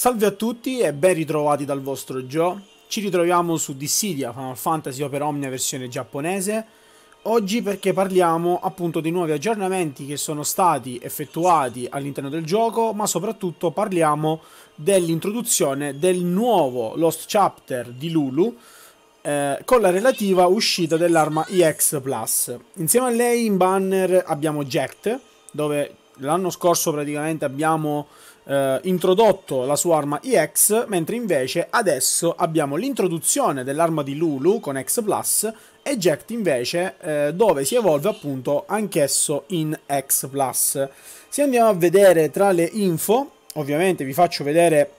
Salve a tutti e ben ritrovati dal vostro Joe. Ci ritroviamo su Dissidia, Final Fantasy Opera Omnia versione giapponese. Oggi perché parliamo appunto dei nuovi aggiornamenti che sono stati effettuati all'interno del gioco, ma soprattutto parliamo dell'introduzione del nuovo Lost Chapter di Lulu eh, con la relativa uscita dell'arma EX Plus. Insieme a lei in banner abbiamo Jacked, dove l'anno scorso praticamente abbiamo eh, introdotto la sua arma EX, mentre invece adesso abbiamo l'introduzione dell'arma di Lulu con X Plus e Jack invece eh, dove si evolve appunto anch'esso in X Plus. Se andiamo a vedere tra le info, ovviamente vi faccio vedere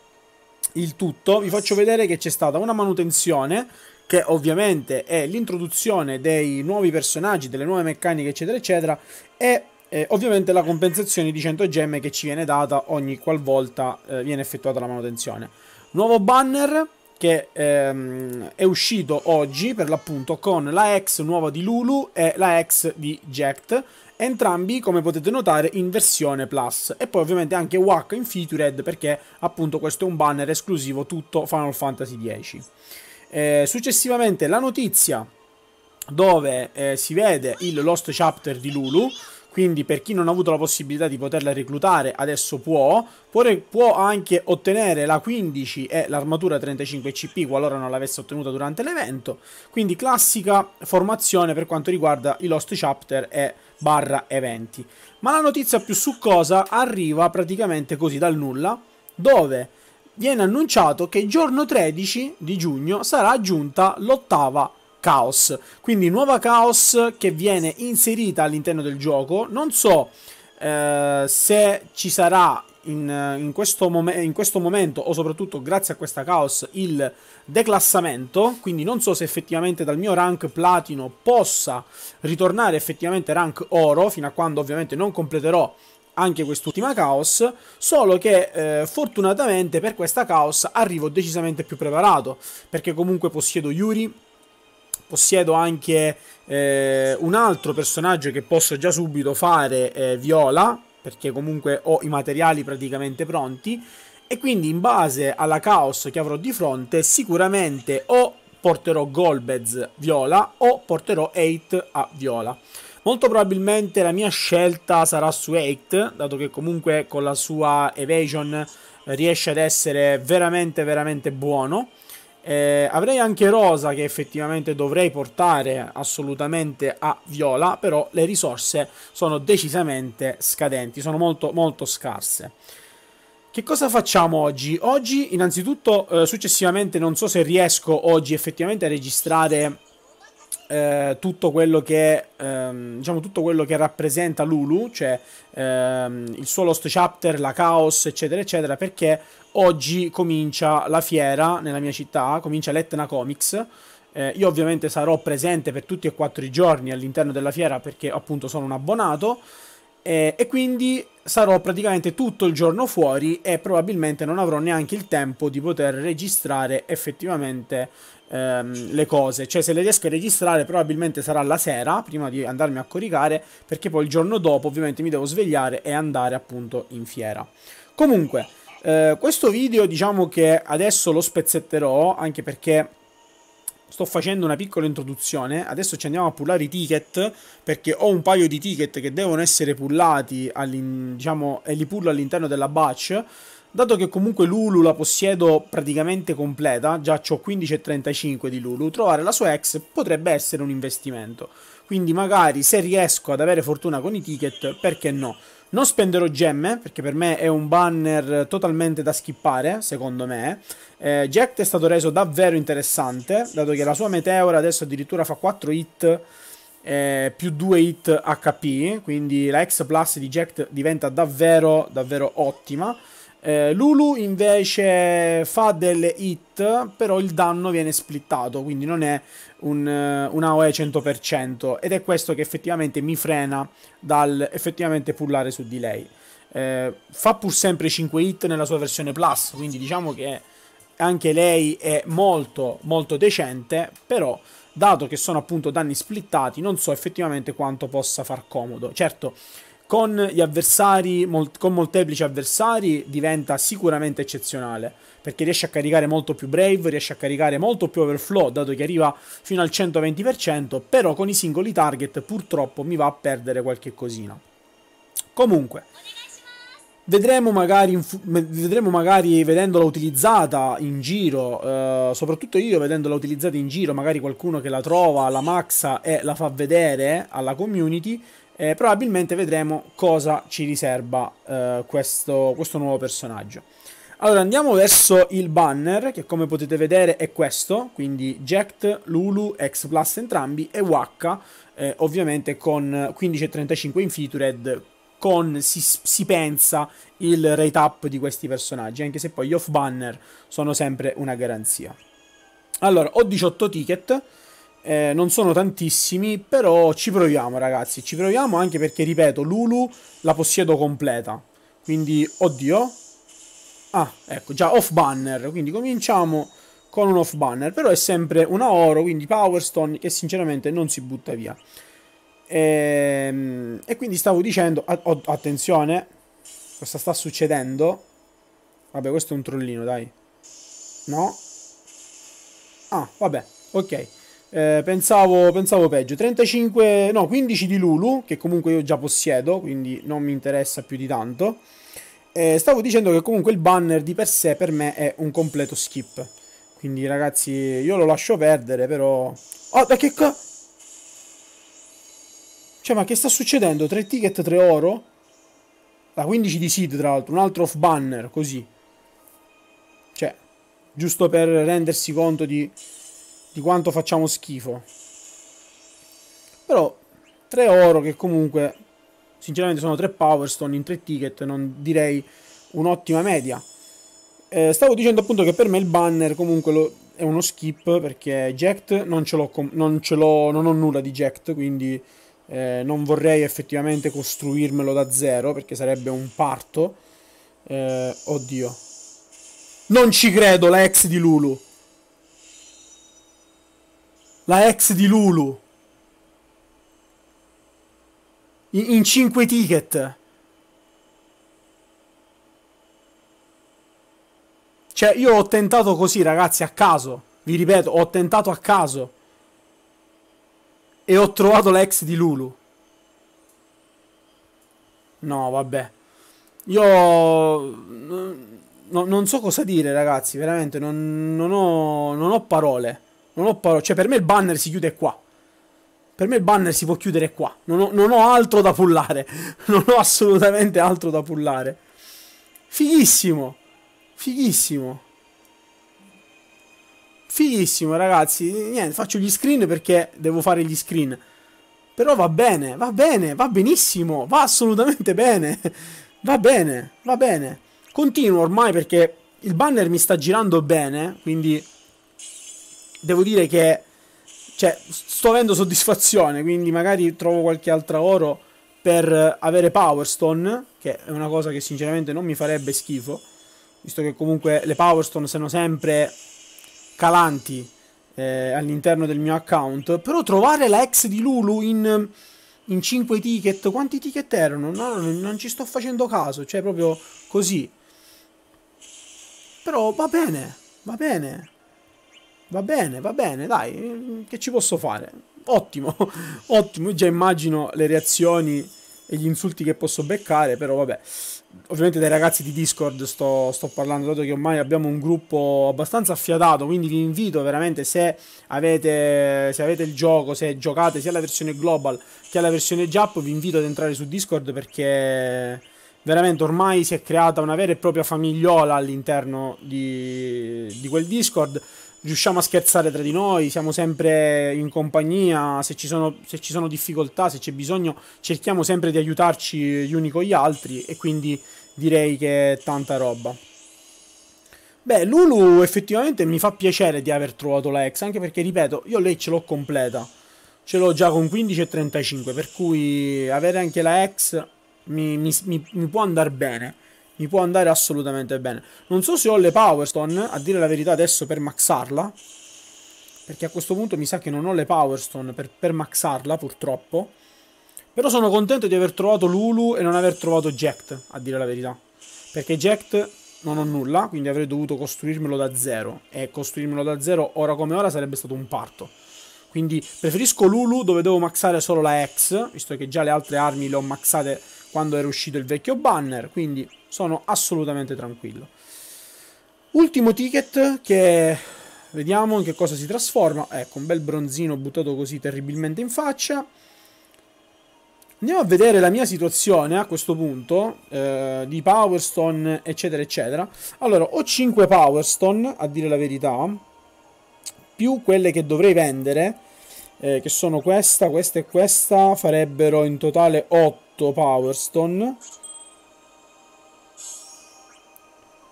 il tutto, vi faccio vedere che c'è stata una manutenzione che ovviamente è l'introduzione dei nuovi personaggi, delle nuove meccaniche eccetera eccetera e e eh, ovviamente la compensazione di 100 gemme che ci viene data ogni qualvolta eh, viene effettuata la manutenzione. Nuovo banner che ehm, è uscito oggi per l'appunto con la ex nuova di Lulu e la ex di Jacked entrambi come potete notare in versione plus e poi ovviamente anche WAC in featured perché appunto questo è un banner esclusivo tutto Final Fantasy X eh, successivamente la notizia dove eh, si vede il Lost Chapter di Lulu quindi per chi non ha avuto la possibilità di poterla reclutare adesso può, può, anche ottenere la 15 e l'armatura 35 CP qualora non l'avesse ottenuta durante l'evento, quindi classica formazione per quanto riguarda i Lost Chapter e barra eventi. Ma la notizia più succosa arriva praticamente così dal nulla, dove viene annunciato che il giorno 13 di giugno sarà aggiunta l'ottava Chaos. Quindi nuova Chaos che viene inserita all'interno del gioco. Non so eh, se ci sarà in, in, questo in, questo momento o soprattutto grazie a questa Chaos il declassamento. Quindi non so se effettivamente dal mio rank platino possa ritornare effettivamente rank oro, fino a quando ovviamente non completerò anche quest'ultima Chaos, solo che eh, fortunatamente per questa Chaos arrivo decisamente più preparato, perché comunque possiedo Yuri, possiedo anche eh, un altro personaggio che posso già subito fare eh, viola, perché comunque ho i materiali praticamente pronti, e quindi in base alla caos che avrò di fronte sicuramente o porterò Golbez viola o porterò 8 a viola. Molto probabilmente la mia scelta sarà su 8, dato che comunque con la sua evasion eh, riesce ad essere veramente veramente buono. Eh, avrei anche Rosa che effettivamente dovrei portare assolutamente a Viola, però le risorse sono decisamente scadenti, sono molto molto scarse. Che cosa facciamo oggi? Oggi innanzitutto eh, successivamente non so se riesco oggi effettivamente a registrare eh, tutto, quello che, ehm, diciamo, tutto quello che rappresenta Lulu, cioè ehm, il suo Lost Chapter, la Chaos, eccetera, eccetera, perché oggi comincia la fiera nella mia città, comincia l'Etna Comics. Eh, io ovviamente sarò presente per tutti e quattro i giorni all'interno della fiera perché appunto sono un abbonato eh, e quindi sarò praticamente tutto il giorno fuori e probabilmente non avrò neanche il tempo di poter registrare effettivamente ehm, le cose. Cioè, se le riesco a registrare, probabilmente sarà la sera prima di andarmi a coricare, perché poi il giorno dopo, ovviamente, mi devo svegliare e andare appunto in fiera. Comunque, eh, questo video diciamo che adesso lo spezzetterò anche perché sto facendo una piccola introduzione. Adesso ci andiamo a pullare i ticket perché ho un paio di ticket che devono essere pullati diciamo, e li pullo all'interno della batch. Dato che comunque Lulu la possiedo praticamente completa, già ho 15,35 di Lulu, trovare la sua ex potrebbe essere un investimento. Quindi magari se riesco ad avere fortuna con i ticket, perché no? Non spenderò gemme, perché per me è un banner totalmente da skippare, secondo me. Eh, Jack è stato reso davvero interessante, dato che la sua meteora adesso addirittura fa 4 hit... Eh, più 2 hit HP, quindi la X Plus di Jack diventa davvero, davvero ottima. Eh, Lulu invece fa delle hit, però il danno viene splittato, quindi non è un, un AOE 100% ed è questo che effettivamente mi frena dal effettivamente pullare su di lei. Eh, fa pur sempre 5 hit nella sua versione plus, quindi diciamo che anche lei è molto molto decente, però dato che sono appunto danni splittati non so effettivamente quanto possa far comodo. Certo, con gli avversari, mol con molteplici avversari, diventa sicuramente eccezionale. Perché riesce a caricare molto più Brave, riesce a caricare molto più Overflow, dato che arriva fino al 120%, però con i singoli target purtroppo mi va a perdere qualche cosina. Comunque, Vedremo magari, vedremo magari, vedendola utilizzata in giro, eh, soprattutto io vedendola utilizzata in giro, magari qualcuno che la trova, la maxa e la fa vedere alla community eh, probabilmente vedremo cosa ci riserva eh, questo, questo nuovo personaggio. Allora andiamo verso il banner che come potete vedere è questo, quindi Jacked, Lulu, X Plus entrambi e Wacka eh, ovviamente con 15.35 in featured con si, si pensa il rate up di questi personaggi anche se poi gli off banner sono sempre una garanzia. Allora ho 18 ticket eh, non sono tantissimi, però ci proviamo ragazzi, ci proviamo anche perché, ripeto, Lulu la possiedo completa. Quindi, oddio. Ah, ecco, già off banner, quindi cominciamo con un off banner, però è sempre una oro, quindi Power Stone che sinceramente non si butta via. E, ehm, e quindi stavo dicendo, attenzione, cosa sta succedendo? Vabbè, questo è un trollino, dai. No? Ah, vabbè, ok. Eh, pensavo, pensavo, peggio. 35, no, 15 di Lulu, che comunque io già possiedo, quindi non mi interessa più di tanto. Eh, stavo dicendo che comunque il banner di per sé per me è un completo skip. Quindi ragazzi, io lo lascio perdere, però... Oh, da che ca... Cioè, ma che sta succedendo? 3 ticket, 3 oro? La 15 di Seed, tra l'altro, un altro off banner, così. Cioè, giusto per rendersi conto di di quanto facciamo schifo. Però tre oro che comunque sinceramente sono tre 3 stone in tre ticket, non direi un'ottima media. Eh, stavo dicendo appunto che per me il banner comunque lo, è uno skip perché Jacked non ce l'ho, non, non, ho nulla di Jacked, quindi eh, non vorrei effettivamente costruirmelo da zero perché sarebbe un parto. Eh, oddio. Non ci credo, la ex di Lulu la ex di Lulu. In, in 5 ticket. Cioè, io ho tentato così, ragazzi, a caso. Vi ripeto, ho tentato a caso. E ho trovato l'ex di Lulu. No, vabbè. Io... No, non so cosa dire, ragazzi, veramente. Non, non, ho, non ho parole. Non ho paura. Cioè, per me il banner si chiude qua. Per me il banner si può chiudere qua. Non ho, non ho altro da pullare. non ho assolutamente altro da pullare. Fighissimo. Fighissimo. Fighissimo, ragazzi. Niente, faccio gli screen perché devo fare gli screen. Però va bene, va bene, va benissimo. Va assolutamente bene. Va bene, va bene. Continuo ormai perché il banner mi sta girando bene, quindi devo dire che cioè, sto avendo soddisfazione, quindi magari trovo qualche altra oro per avere Power Stone, che è una cosa che sinceramente non mi farebbe schifo, visto che comunque le Power Stone sono sempre calanti eh, all'interno del mio account, però trovare la ex di Lulu in, in 5 ticket, quanti ticket erano? No, no, non ci sto facendo caso, cioè proprio così. Però va bene, va bene. Va bene, va bene, dai, che ci posso fare? Ottimo, ottimo, già immagino le reazioni e gli insulti che posso beccare, però vabbè. Ovviamente dai ragazzi di Discord sto, sto parlando, dato che ormai abbiamo un gruppo abbastanza affiatato, quindi vi invito veramente se avete, se avete il gioco, se giocate sia la versione global che la versione Jap, vi invito ad entrare su Discord perché veramente ormai si è creata una vera e propria famigliola all'interno di, di quel Discord riusciamo a scherzare tra di noi, siamo sempre in compagnia, se ci sono, se ci sono difficoltà, se c'è bisogno, cerchiamo sempre di aiutarci gli uni con gli altri e quindi direi che è tanta roba. Beh, Lulu effettivamente mi fa piacere di aver trovato la ex, anche perché, ripeto, io lei ce l'ho completa. Ce l'ho già con 15,35, per cui avere anche la ex mi, mi, mi, mi può andare bene mi può andare assolutamente bene. Non so se ho le Power Stone, a dire la verità adesso, per maxarla. Perché a questo punto mi sa che non ho le Power Stone per, per maxarla, purtroppo. Però sono contento di aver trovato Lulu e non aver trovato Jacked, a dire la verità. Perché Jacked non ho nulla, quindi avrei dovuto costruirmelo da zero. E costruirmelo da zero, ora come ora, sarebbe stato un parto. Quindi preferisco Lulu dove devo maxare solo la X, visto che già le altre armi le ho maxate quando era uscito il vecchio banner, quindi sono assolutamente tranquillo. Ultimo ticket che vediamo in che cosa si trasforma. Ecco, un bel bronzino buttato così terribilmente in faccia. Andiamo a vedere la mia situazione a questo punto, eh, di Powerstone, eccetera, eccetera. Allora, ho 5 Powerstone, a dire la verità, più quelle che dovrei vendere, eh, che sono questa, questa e questa, farebbero in totale 8 8 Power Stone.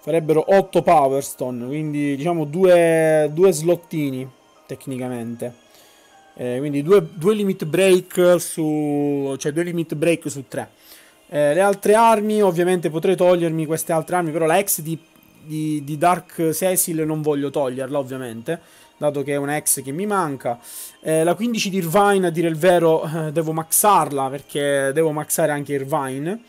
Farebbero 8 Power Stone, quindi diciamo due, due slottini tecnicamente. Eh, quindi due, due, limit break su... cioè due limit break su 3. Eh, le altre armi, ovviamente potrei togliermi queste altre armi, però la X di, di, di Dark Cecil non voglio toglierla ovviamente dato che è una ex che mi manca. Eh, la 15 di Irvine, a dire il vero, eh, devo maxarla perché devo maxare anche Irvine.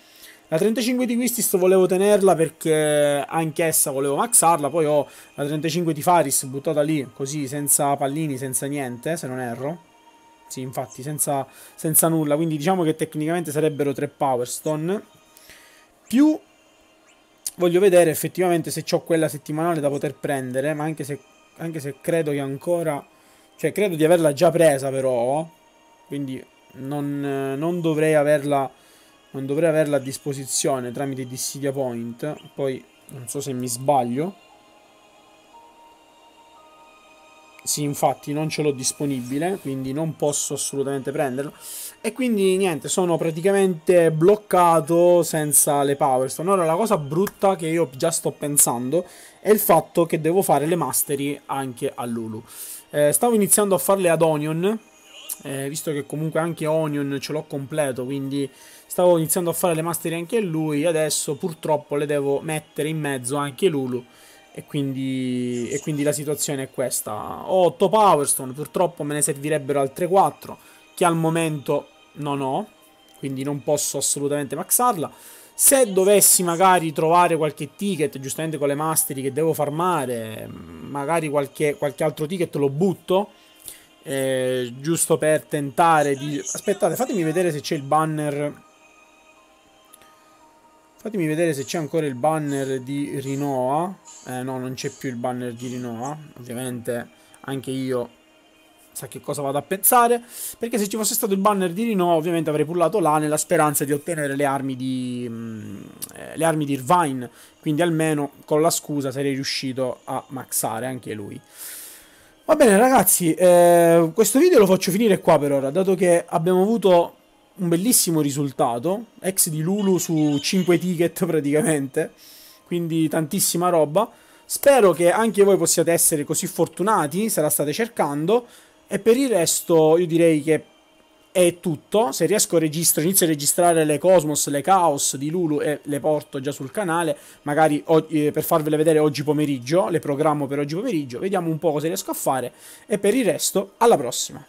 La 35 di Quistis volevo tenerla perché anch'essa volevo maxarla, poi ho la 35 di Faris buttata lì, così, senza pallini, senza niente, se non erro. Sì, infatti, senza, senza nulla, quindi diciamo che tecnicamente sarebbero 3 Power Stone. Più voglio vedere effettivamente se ho quella settimanale da poter prendere, ma anche se anche se credo che ancora... Cioè, credo di averla già presa, però. Quindi non, non dovrei averla... Non dovrei averla a disposizione tramite Dissidia Point. Poi, non so se mi sbaglio. Sì, infatti non ce l'ho disponibile, quindi non posso assolutamente prenderlo. E quindi niente, sono praticamente bloccato senza le Power Stone. Ora la cosa brutta che io già sto pensando è il fatto che devo fare le mastery anche a Lulu. Eh, stavo iniziando a farle ad Onion, eh, visto che comunque anche Onion ce l'ho completo, quindi stavo iniziando a fare le mastery anche a lui. Adesso purtroppo le devo mettere in mezzo anche Lulu e quindi, e quindi la situazione è questa. Ho 8 Power Stone, purtroppo me ne servirebbero altre 4 che al momento non ho, quindi non posso assolutamente maxarla. Se dovessi magari trovare qualche ticket, giustamente con le mastery che devo farmare, magari qualche, qualche altro ticket lo butto, eh, giusto per tentare di... Aspettate, fatemi vedere se c'è il banner Fatemi vedere se c'è ancora il banner di Rinoa. Eh, no, non c'è più il banner di Rinoa. Ovviamente anche io sa che cosa vado a pensare. Perché se ci fosse stato il banner di Rinoa, ovviamente avrei pullato là nella speranza di ottenere le armi di, mh, mm, eh, le armi di Irvine. Quindi almeno con la scusa sarei riuscito a maxare anche lui. Va bene ragazzi, eh, questo video lo faccio finire qua per ora, dato che abbiamo avuto un bellissimo risultato, ex di Lulu su 5 ticket praticamente, quindi tantissima roba. Spero che anche voi possiate essere così fortunati se la state cercando e per il resto io direi che è tutto. Se riesco a registrare, inizio a registrare le Cosmos, le Chaos di Lulu e le porto già sul canale, magari eh, per farvele vedere oggi pomeriggio, le programmo per oggi pomeriggio, vediamo un po' cosa riesco a fare e per il resto alla prossima.